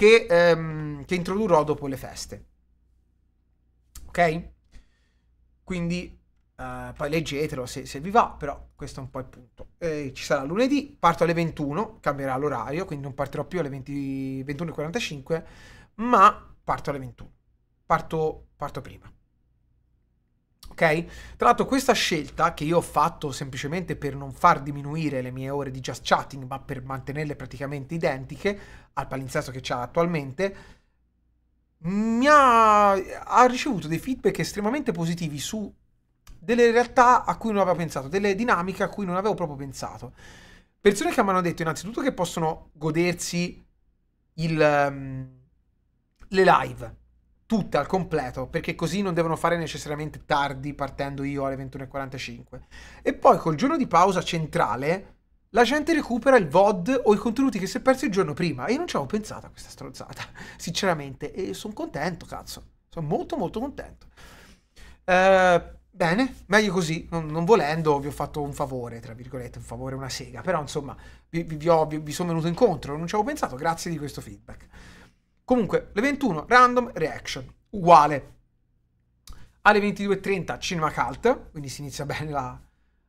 che, ehm, che introdurrò dopo le feste. Ok? Quindi Uh, poi leggetelo se, se, vi va, però questo è un po' il punto. Eh, ci sarà lunedì, parto alle 21, cambierà l'orario, quindi non partirò più alle 21.45, ma parto alle 21. Parto, parto prima ok? Tra l'altro questa scelta che io ho fatto semplicemente per non far diminuire le mie ore di just chatting, ma per mantenerle praticamente identiche al palinsesto che c'ha attualmente, mi ha, ha ricevuto dei feedback estremamente positivi su delle realtà a cui non avevo pensato, delle dinamiche a cui non avevo proprio pensato. Persone che mi hanno detto innanzitutto che possono godersi il, um, le live, tutte al completo, perché così non devono fare necessariamente tardi partendo io alle 21.45. E poi col giorno di pausa centrale la gente recupera il VOD o i contenuti che si è perso il giorno prima. E io non ci avevo pensato a questa stronzata, sinceramente. E sono contento, cazzo. Sono molto molto contento. Eh, bene, meglio così. Non, non, volendo vi ho fatto un favore, tra virgolette, un favore, una sega. Però insomma, vi, vi, vi, ho, vi sono venuto incontro. Non ci avevo pensato. Grazie di questo feedback. Comunque, le 21 random reaction, uguale. Alle 22.30 cinema cult, quindi si inizia bene la,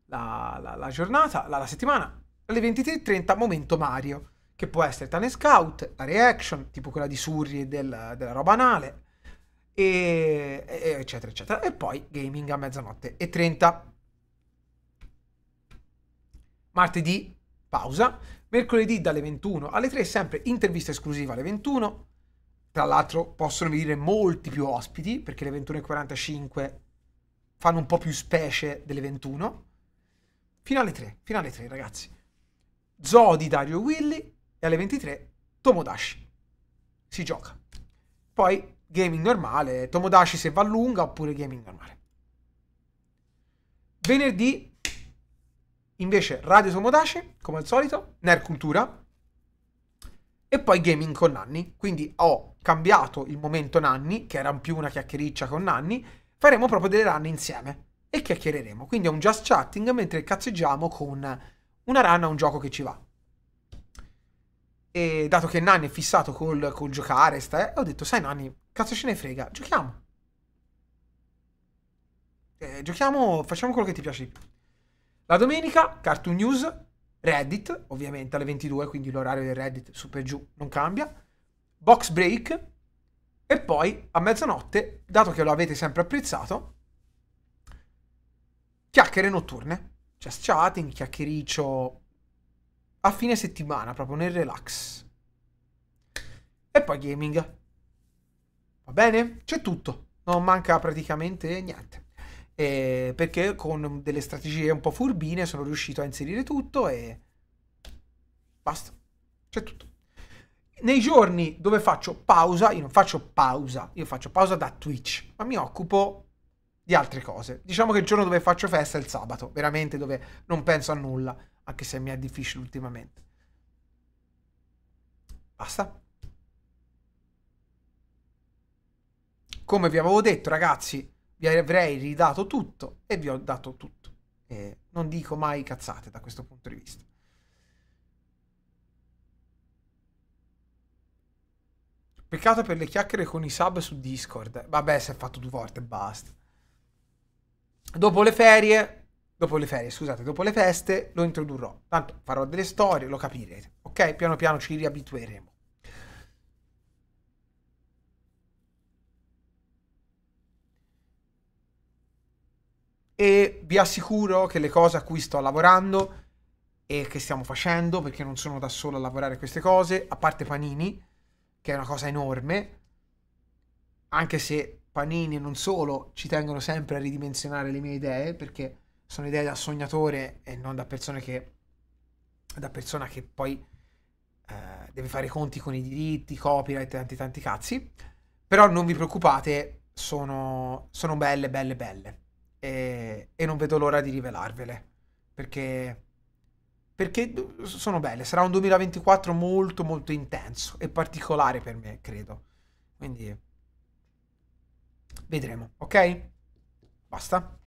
la, la, la giornata, la, settimana. Alle 23.30 momento Mario, che può essere Tane Scout, la reaction, tipo quella di Surri e del, della roba anale, e, e, eccetera, eccetera. E poi gaming a mezzanotte e 30. Martedì pausa, mercoledì dalle 21 alle 3 sempre intervista esclusiva alle 21 tra l'altro possono venire molti più ospiti, perché le 21.45 fanno un po' più specie delle 21. Finale 3, finale 3 ragazzi. Zoo di Dario Willy e alle 23 Tomodashi. Si gioca. Poi gaming normale, Tomodashi se va lunga oppure gaming normale. Venerdì invece Radio Tomodashi, come al solito, Ner Cultura, e poi gaming con Nanni. Quindi ho cambiato il momento Nanni, che era più una chiacchiericcia con Nanni, faremo proprio delle run insieme e chiacchiereremo. Quindi è un just chatting mentre cazzeggiamo con una run a un gioco che ci va. E dato che Nanni è fissato col, col giocare, sta, eh, ho detto, sai Nanni, cazzo ce ne frega, giochiamo. Eh, giochiamo, facciamo quello che ti piace di più. La domenica, Cartoon News, Reddit, ovviamente alle 22, quindi l'orario del Reddit su per giù non cambia, box break e poi a mezzanotte, dato che lo avete sempre apprezzato, chiacchiere notturne, just chatting, chiacchiericcio a fine settimana, proprio nel relax. E poi gaming. Va bene? C'è tutto, non manca praticamente niente eh, perché con delle strategie un po' furbine sono riuscito a inserire tutto e basta, c'è tutto. Nei giorni dove faccio pausa, io non faccio pausa, io faccio pausa da Twitch, ma mi occupo di altre cose. Diciamo che il giorno dove faccio festa è il sabato, veramente dove non penso a nulla, anche se mi è difficile ultimamente. Basta. Come vi avevo detto, ragazzi, vi avrei ridato tutto e vi ho dato tutto. E non dico mai cazzate da questo punto di vista. Peccato per le chiacchiere con i sub su Discord. Vabbè, si è fatto due volte basta. Dopo le ferie, dopo le ferie, scusate, dopo le feste lo introdurrò. Tanto farò delle storie, lo capirete. Ok? Piano piano ci riabitueremo. e vi assicuro che le cose a cui sto lavorando e che stiamo facendo, perché non sono da solo a lavorare queste cose, a parte Panini, che è una cosa enorme, anche se Panini non solo ci tengono sempre a ridimensionare le mie idee, perché sono idee da sognatore e non da persone che da persona che poi eh, deve fare i conti con i diritti, copyright e tanti tanti cazzi. Però non vi preoccupate, sono, sono belle, belle, belle e, e non vedo l'ora di rivelarvele perché, perché sono belle. Sarà un 2024 molto molto intenso e particolare per me, credo. Quindi vedremo, ok? Basta.